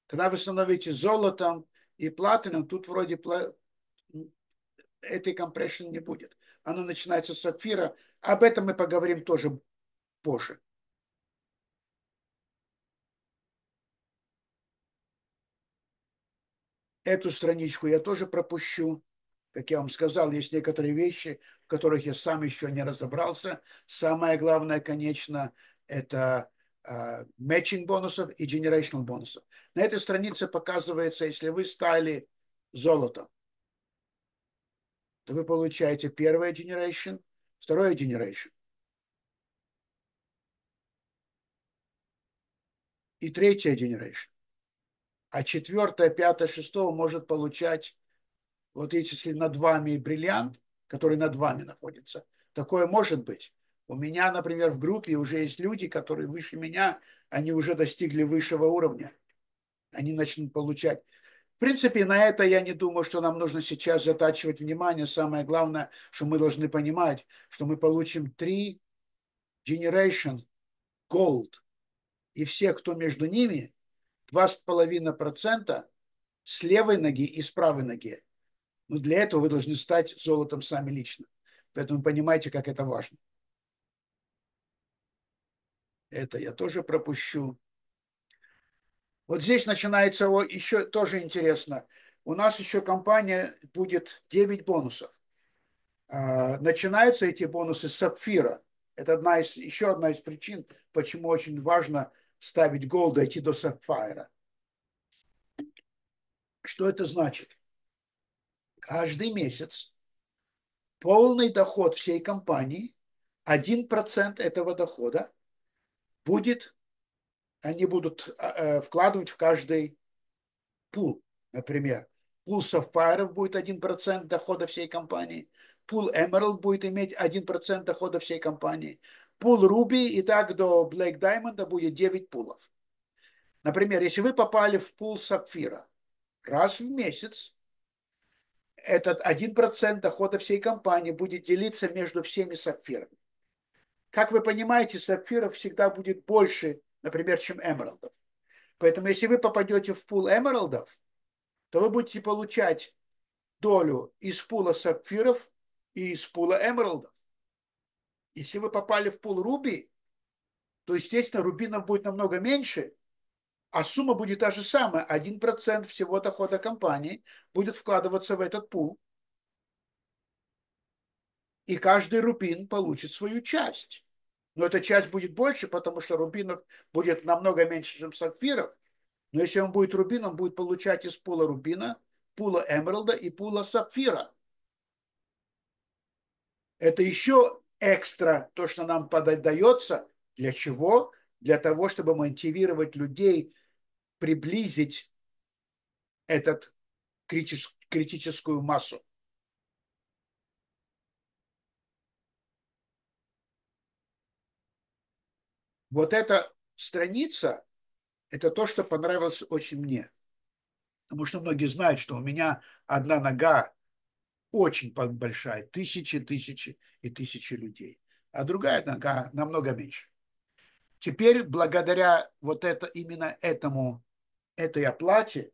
Когда вы становитесь золотом и платином, тут вроде этой компрессион не будет. Она начинается с сапфира. Об этом мы поговорим тоже позже. Эту страничку я тоже пропущу. Как я вам сказал, есть некоторые вещи, в которых я сам еще не разобрался. Самое главное, конечно, это Э, matching бонусов и generational бонусов. На этой странице показывается, если вы стали золотом, то вы получаете первое generation, второе generation. И третье generation. А четвертое, пятое, шестое может получать, вот если над вами бриллиант, который над вами находится, такое может быть. У меня, например, в группе уже есть люди, которые выше меня, они уже достигли высшего уровня. Они начнут получать. В принципе, на это я не думаю, что нам нужно сейчас затачивать внимание. Самое главное, что мы должны понимать, что мы получим три generation gold. И все, кто между ними, 2,5% с левой ноги и с правой ноги. Но для этого вы должны стать золотом сами лично. Поэтому понимаете, как это важно. Это я тоже пропущу. Вот здесь начинается еще тоже интересно. У нас еще компания будет 9 бонусов. А, начинаются эти бонусы с сапфира. Это одна из, еще одна из причин, почему очень важно ставить гол, дойти до сапфира. Что это значит? Каждый месяц полный доход всей компании, 1% этого дохода будет, они будут а, э, вкладывать в каждый пул, например. Пул Сафаров будет 1% дохода всей компании, пул Emerald будет иметь 1% дохода всей компании, пул Руби и так до Black Diamond будет 9 пулов. Например, если вы попали в пул Сапфира раз в месяц, этот 1% дохода всей компании будет делиться между всеми сапфирами. Как вы понимаете, сапфиров всегда будет больше, например, чем эмералдов. Поэтому если вы попадете в пул эмералдов, то вы будете получать долю из пула сапфиров и из пула эмералдов. Если вы попали в пул руби, то, естественно, рубинов будет намного меньше, а сумма будет та же самая. 1% всего дохода компании будет вкладываться в этот пул и каждый рубин получит свою часть. Но эта часть будет больше, потому что рубинов будет намного меньше, чем сапфиров. Но если он будет рубином, будет получать из пула рубина, пула эмералда и пула сапфира. Это еще экстра то, что нам подается. Для чего? Для того, чтобы мотивировать людей приблизить этот критическую массу. Вот эта страница, это то, что понравилось очень мне. Потому что многие знают, что у меня одна нога очень большая, тысячи, тысячи и тысячи людей, а другая нога намного меньше. Теперь, благодаря вот это, именно этому, этой оплате,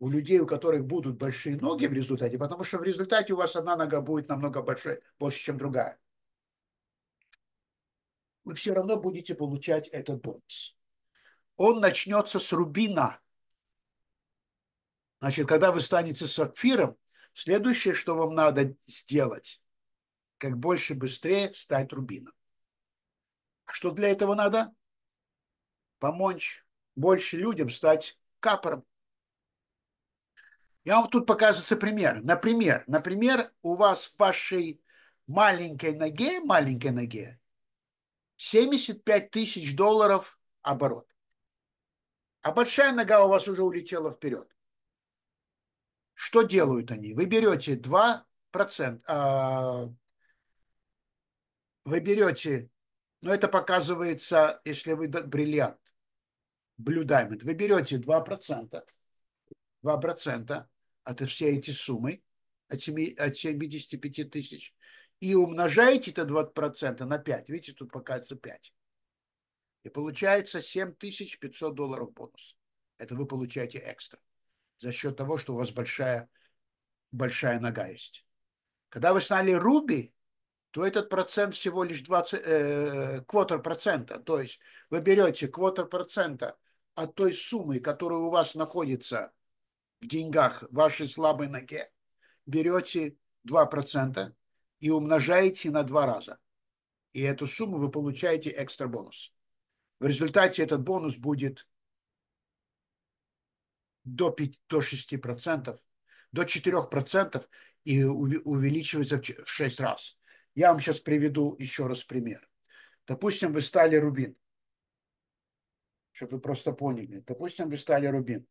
у людей, у которых будут большие ноги в результате, потому что в результате у вас одна нога будет намного больше, больше, чем другая вы все равно будете получать этот бонус. Он начнется с рубина. Значит, когда вы станете сапфиром, следующее, что вам надо сделать, как больше быстрее стать рубином. А что для этого надо? Помочь больше людям стать капором. Я вам тут показывается пример. Например, например, у вас в вашей маленькой ноге, маленькой ноге, 75 тысяч долларов оборот. А большая нога у вас уже улетела вперед. Что делают они? Вы берете 2%, а, вы берете, ну это показывается, если вы бриллиант, Blue Diamond, вы берете 2%, 2% от всей этой суммы, от, 7, от 75 тысяч, и умножаете это 20% на 5. Видите, тут показывается 5. И получается 7500 долларов бонус. Это вы получаете экстра за счет того, что у вас большая, большая нога есть. Когда вы сняли руби, то этот процент всего лишь 20, э, квотер процента. То есть вы берете квотер процента от той суммы, которая у вас находится в деньгах в вашей слабой ноге, берете 2%, и умножаете на два раза. И эту сумму вы получаете экстра бонус. В результате этот бонус будет до, 5, до 6%, до 4% и увеличивается в 6 раз. Я вам сейчас приведу еще раз пример. Допустим, вы стали рубин. Чтобы вы просто поняли. Допустим, вы стали рубин.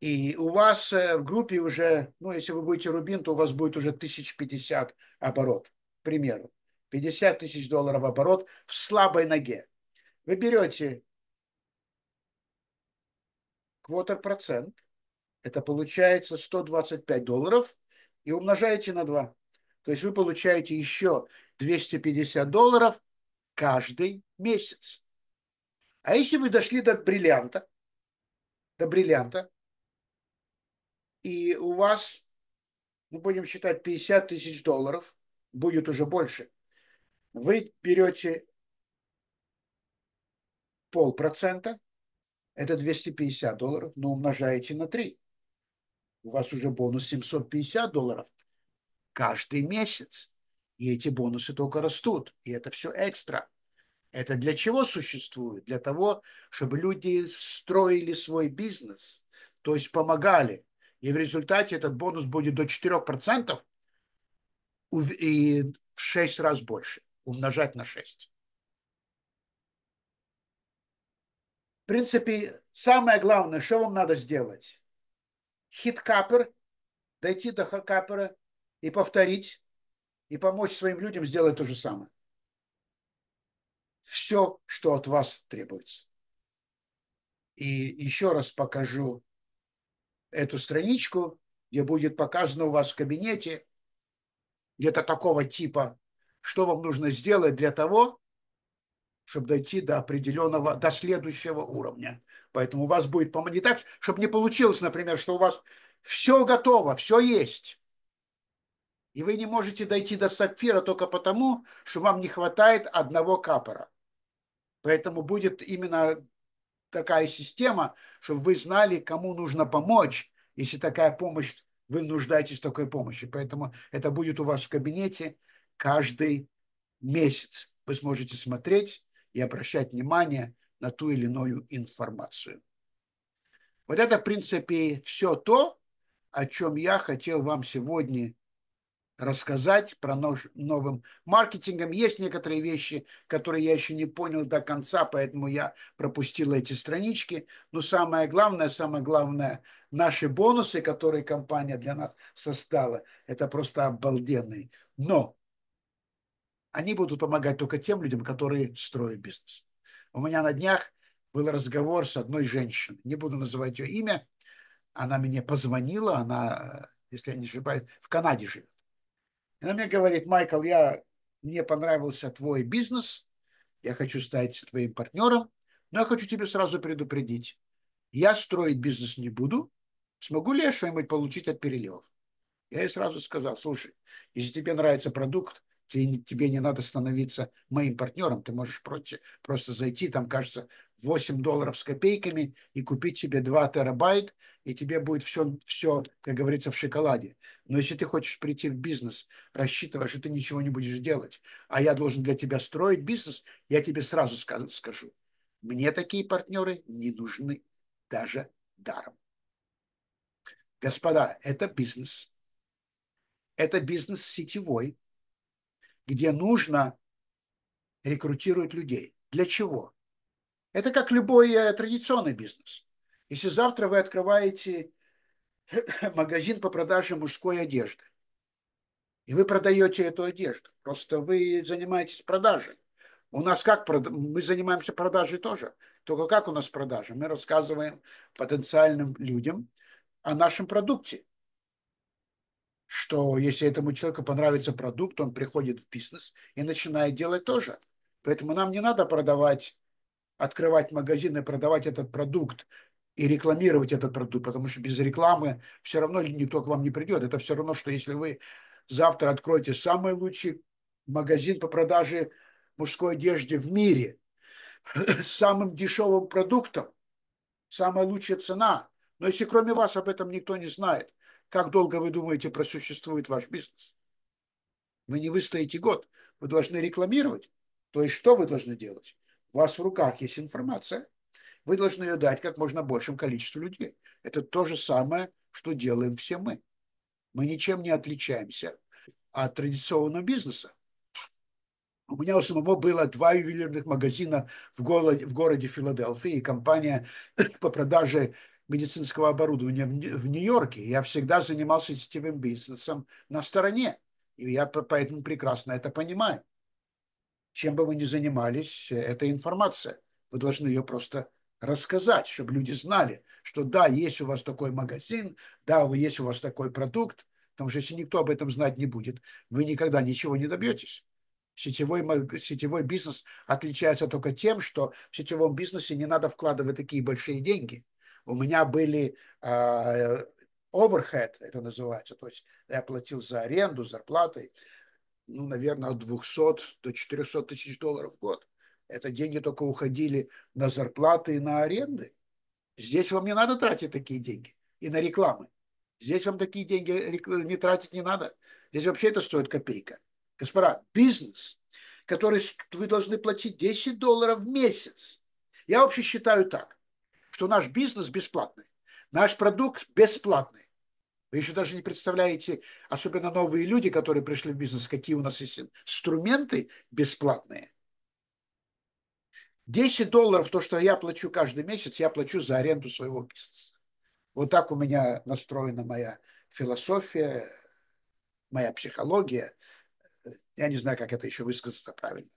И у вас э, в группе уже, ну, если вы будете Рубин, то у вас будет уже 1050 оборот, к примеру. 50 тысяч долларов оборот в слабой ноге. Вы берете квотер процент, это получается 125 долларов, и умножаете на 2. То есть вы получаете еще 250 долларов каждый месяц. А если вы дошли до бриллианта, до бриллианта, и у вас, ну, будем считать, 50 тысяч долларов, будет уже больше, вы берете полпроцента, это 250 долларов, но умножаете на 3. У вас уже бонус 750 долларов каждый месяц. И эти бонусы только растут. И это все экстра. Это для чего существует? Для того, чтобы люди строили свой бизнес, то есть помогали и в результате этот бонус будет до 4% и в 6 раз больше, умножать на 6. В принципе, самое главное, что вам надо сделать? хиткапер, дойти до капера и повторить, и помочь своим людям сделать то же самое. Все, что от вас требуется. И еще раз покажу эту страничку, где будет показано у вас в кабинете, где-то такого типа, что вам нужно сделать для того, чтобы дойти до определенного, до следующего уровня. Поэтому у вас будет не так, чтобы не получилось, например, что у вас все готово, все есть. И вы не можете дойти до сапфира только потому, что вам не хватает одного капора. Поэтому будет именно такая система, чтобы вы знали, кому нужно помочь, если такая помощь, вы нуждаетесь в такой помощи. Поэтому это будет у вас в кабинете каждый месяц. Вы сможете смотреть и обращать внимание на ту или иную информацию. Вот это, в принципе, все то, о чем я хотел вам сегодня рассказать про нож, новым маркетингом. Есть некоторые вещи, которые я еще не понял до конца, поэтому я пропустил эти странички. Но самое главное, самое главное, наши бонусы, которые компания для нас составила, это просто обалденные. Но они будут помогать только тем людям, которые строят бизнес. У меня на днях был разговор с одной женщиной. Не буду называть ее имя. Она мне позвонила, она, если я не ошибаюсь, в Канаде живет она мне говорит, Майкл, я, мне понравился твой бизнес, я хочу стать твоим партнером, но я хочу тебе сразу предупредить, я строить бизнес не буду, смогу ли я что-нибудь получить от переливов? Я ей сразу сказал, слушай, если тебе нравится продукт, ты, тебе не надо становиться моим партнером, ты можешь пройти, просто зайти, там, кажется, 8 долларов с копейками и купить себе 2 терабайт, и тебе будет все, все, как говорится, в шоколаде. Но если ты хочешь прийти в бизнес, рассчитывая, что ты ничего не будешь делать, а я должен для тебя строить бизнес, я тебе сразу скажу, мне такие партнеры не нужны даже даром. Господа, это бизнес. Это бизнес сетевой, где нужно рекрутируют людей. Для чего? Это как любой э, традиционный бизнес. Если завтра вы открываете [coughs] магазин по продаже мужской одежды, и вы продаете эту одежду, просто вы занимаетесь продажей. У нас как прод... мы занимаемся продажей тоже. Только как у нас продажи? Мы рассказываем потенциальным людям о нашем продукте что если этому человеку понравится продукт, он приходит в бизнес и начинает делать тоже. Поэтому нам не надо продавать, открывать магазин и продавать этот продукт и рекламировать этот продукт, потому что без рекламы все равно никто к вам не придет. Это все равно, что если вы завтра откроете самый лучший магазин по продаже мужской одежды в мире [clears throat] с самым дешевым продуктом, самая лучшая цена. Но если кроме вас об этом никто не знает, как долго вы думаете, просуществует ваш бизнес? Вы не выстоите год. Вы должны рекламировать. То есть что вы должны делать? У вас в руках есть информация. Вы должны ее дать как можно большему количеству людей. Это то же самое, что делаем все мы. Мы ничем не отличаемся от традиционного бизнеса. У меня у самого было два ювелирных магазина в городе, в городе Филадельфии, и компания [coughs] по продаже медицинского оборудования в Нью-Йорке. Я всегда занимался сетевым бизнесом на стороне. И я поэтому прекрасно это понимаю. Чем бы вы ни занимались, это информация. Вы должны ее просто рассказать, чтобы люди знали, что да, есть у вас такой магазин, да, есть у вас такой продукт, потому что если никто об этом знать не будет, вы никогда ничего не добьетесь. Сетевой, сетевой бизнес отличается только тем, что в сетевом бизнесе не надо вкладывать такие большие деньги у меня были а, overhead, это называется, то есть я платил за аренду, зарплатой, ну, наверное, от 200 до 400 тысяч долларов в год. Это деньги только уходили на зарплаты и на аренды. Здесь вам не надо тратить такие деньги и на рекламы. Здесь вам такие деньги не тратить не надо. Здесь вообще это стоит копейка. Господа, бизнес, который вы должны платить 10 долларов в месяц. Я вообще считаю так что наш бизнес бесплатный, наш продукт бесплатный. Вы еще даже не представляете, особенно новые люди, которые пришли в бизнес, какие у нас есть инструменты бесплатные. 10 долларов, то, что я плачу каждый месяц, я плачу за аренду своего бизнеса. Вот так у меня настроена моя философия, моя психология. Я не знаю, как это еще высказаться правильно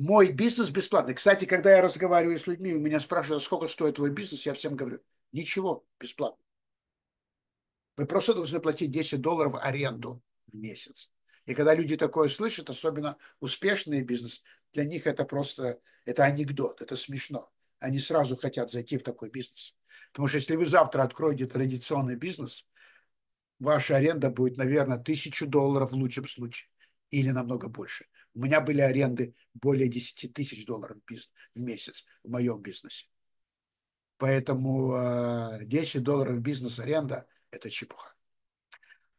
мой бизнес бесплатный. Кстати, когда я разговариваю с людьми, у меня спрашивают, сколько стоит твой бизнес, я всем говорю, ничего, бесплатно. Вы просто должны платить 10 долларов аренду в месяц. И когда люди такое слышат, особенно успешные бизнес, для них это просто, это анекдот, это смешно. Они сразу хотят зайти в такой бизнес. Потому что если вы завтра откроете традиционный бизнес, ваша аренда будет, наверное, тысячу долларов в лучшем случае или намного больше. У меня были аренды более 10 тысяч долларов в месяц в моем бизнесе. Поэтому 10 э, долларов бизнес аренда – это чепуха.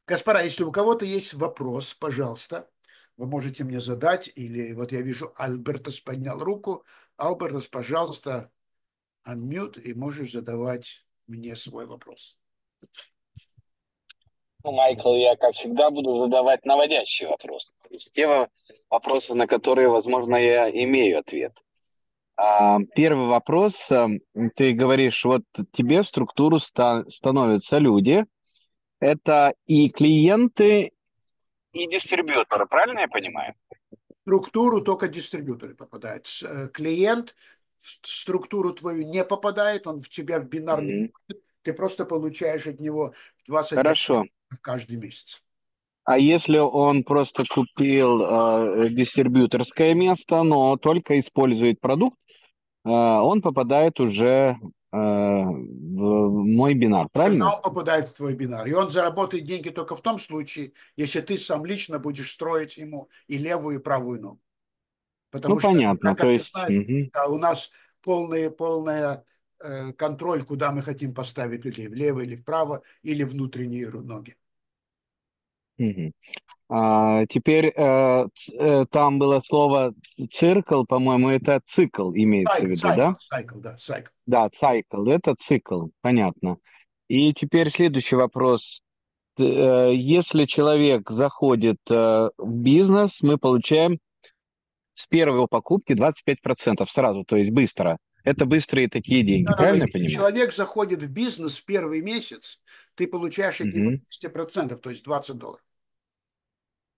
Господа, если у кого-то есть вопрос, пожалуйста, вы можете мне задать. Или вот я вижу, Альбертос поднял руку. Альбертос, пожалуйста, unmute и можешь задавать мне свой вопрос. Ну, Майкл, я, как всегда, буду задавать наводящие вопросы, То есть те вопросы, на которые, возможно, я имею ответ. А, первый вопрос. Эм, ты говоришь, вот тебе структуру ста- становятся люди. Это и клиенты, и дистрибьюторы. Правильно я понимаю? Структуру только дистрибьюторы попадают. Э, клиент в структуру твою не попадает, он в тебя в бинарный. Mm-hmm. Ты просто получаешь от него 20 Хорошо каждый месяц. А если он просто купил э, дистрибьюторское место, но только использует продукт, э, он попадает уже э, в мой бинар, правильно? Тогда он попадает в твой бинар. И он заработает деньги только в том случае, если ты сам лично будешь строить ему и левую, и правую ногу. Потому ну, что, понятно. Как, То есть... знаешь, угу. да, у нас полная, полная Э, контроль, куда мы хотим поставить людей, влево или вправо, или внутренние ноги. А, теперь э, э, там было слово циркл, по-моему, это цикл имеется cycle, в виду, cycle, да? Цикл, да, цикл. Да, цикл, это цикл, понятно. И теперь следующий вопрос. Э, если человек заходит в бизнес, мы получаем с первой его покупки 25% сразу, то есть быстро. Это быстрые такие деньги, да, правильно я понимаю? Человек заходит в бизнес в первый месяц, ты получаешь от него 200%, то есть 20 долларов.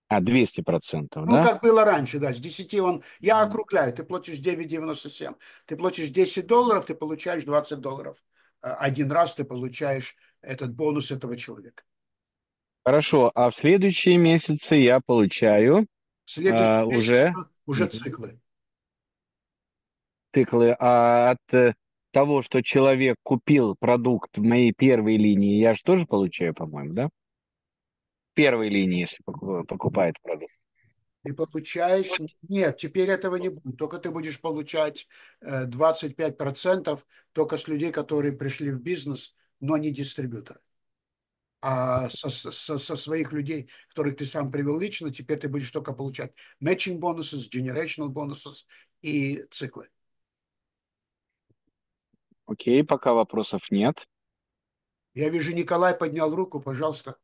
А, 200 процентов, Ну, да? как было раньше, да, с 10 он... Я округляю, ты платишь 9,97. Ты платишь 10 долларов, ты получаешь 20 долларов. А, один раз ты получаешь этот бонус этого человека. Хорошо, а в следующие месяцы я получаю... В следующие а, уже... уже циклы тыкалы, а от э, того, что человек купил продукт в моей первой линии, я же тоже получаю, по-моему, да? Первой линии, если покупает продукт. Ты получаешь... Нет, теперь этого не будет. Только ты будешь получать 25% э, только с людей, которые пришли в бизнес, но не дистрибьюторы. А со, со, со своих людей, которых ты сам привел лично, теперь ты будешь только получать matching bonuses, generational bonuses и циклы. Окей, пока вопросов нет. Я вижу, Николай поднял руку, пожалуйста.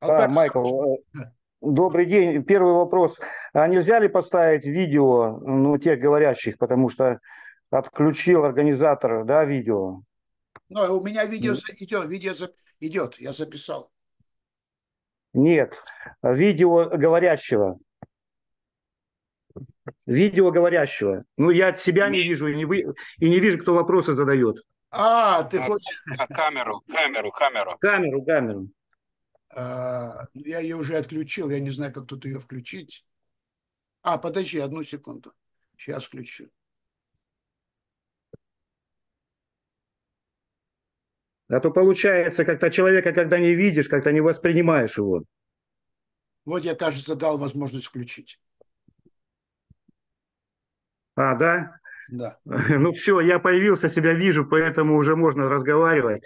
Алберт, а, Майкл, э, добрый день. Первый вопрос. А нельзя ли поставить видео, ну, тех говорящих, потому что отключил организатор, да, видео? Ну, у меня видео идет, видео идет, я записал. Нет, видео говорящего. Видео говорящего. Ну, я себя не вижу и не, вы... и не вижу, кто вопросы задает. А, ты а, хочешь... А, камеру, камеру, камеру. Камеру, камеру. А, ну, я ее уже отключил, я не знаю, как тут ее включить. А, подожди одну секунду. Сейчас включу. А то получается, как-то человека, когда не видишь, как-то не воспринимаешь его. Вот я, кажется, дал возможность включить. А, да? Да. [laughs] Ну все, я появился, себя вижу, поэтому уже можно разговаривать.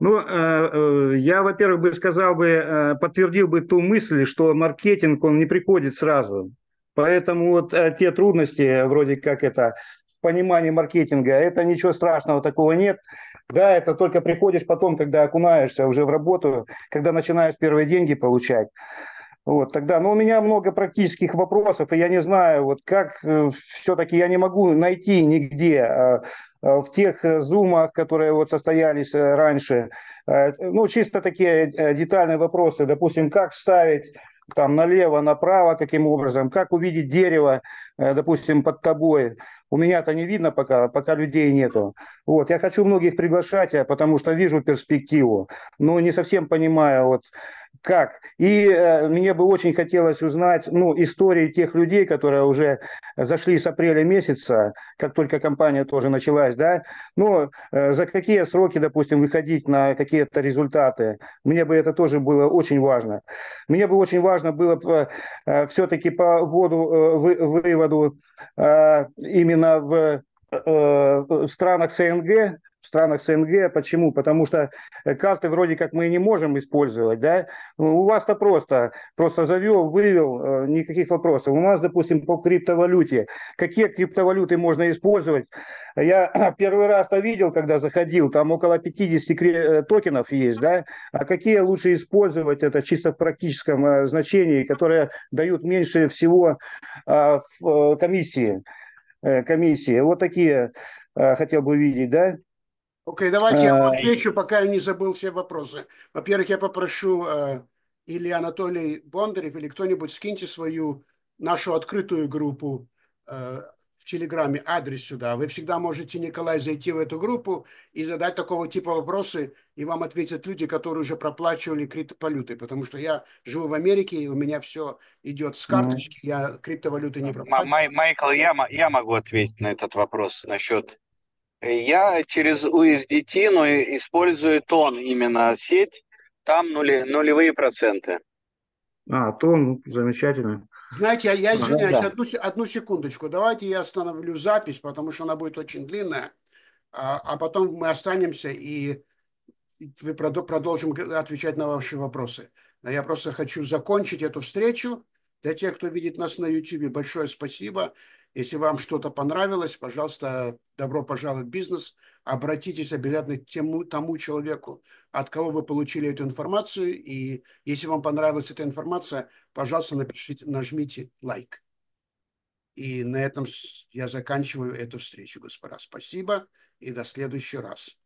Ну, э, э, я, во-первых, бы сказал бы, э, подтвердил бы ту мысль, что маркетинг, он не приходит сразу. Поэтому вот те трудности, вроде как это, в понимании маркетинга, это ничего страшного такого нет. Да, это только приходишь потом, когда окунаешься уже в работу, когда начинаешь первые деньги получать. Вот, тогда, Но ну, у меня много практических вопросов, и я не знаю, вот как э, все-таки я не могу найти нигде э, э, в тех зумах, которые вот состоялись раньше, ну, чисто такие детальные вопросы, допустим, как ставить там налево, направо, каким образом, как увидеть дерево, допустим, под тобой. У меня-то не видно пока, пока людей нету. Вот, я хочу многих приглашать, потому что вижу перспективу, но не совсем понимаю, вот, как. И э, мне бы очень хотелось узнать ну, истории тех людей, которые уже зашли с апреля месяца, как только компания тоже началась, да, Но ну, э, за какие сроки, допустим, выходить на какие-то результаты. Мне бы это тоже было очень важно. Мне бы очень важно было э, все-таки по воду, э, вы, выводу э, именно в Э, в странах СНГ, в странах СНГ. Почему? Потому что э, карты вроде как мы не можем использовать, да? Ну, у вас-то просто, просто завел, вывел, э, никаких вопросов. У нас, допустим, по криптовалюте. Какие криптовалюты можно использовать? Я [clears throat] первый раз-то видел, когда заходил, там около 50 токенов есть, да? А какие лучше использовать это чисто в практическом значении, которые дают меньше всего а, комиссии? Э, комиссии. Вот такие э, хотел бы видеть, да? Окей, okay, давайте я э, отвечу, пока я не забыл все вопросы. Во-первых, я попрошу или Анатолий Бондарев, или кто-нибудь скиньте свою нашу открытую группу в Телеграме адрес сюда. Вы всегда можете, Николай, зайти в эту группу и задать такого типа вопросы, и вам ответят люди, которые уже проплачивали криптовалюты, потому что я живу в Америке, и у меня все идет с карточки, я криптовалюты не проплачиваю. Майкл, я, я могу ответить на этот вопрос насчет... Э, я через USDT, но использую тон именно сеть, там нули, нулевые проценты. А, тон, замечательно. Знаете, я, я извиняюсь, да. одну, одну секундочку. Давайте я остановлю запись, потому что она будет очень длинная, а, а потом мы останемся и вы продолжим отвечать на ваши вопросы. А я просто хочу закончить эту встречу. Для тех, кто видит нас на YouTube, большое спасибо. Если вам что-то понравилось, пожалуйста, добро пожаловать в бизнес. Обратитесь обязательно к тему, тому человеку, от кого вы получили эту информацию. И если вам понравилась эта информация, пожалуйста, напишите, нажмите лайк. И на этом я заканчиваю эту встречу, господа. Спасибо и до следующего раз.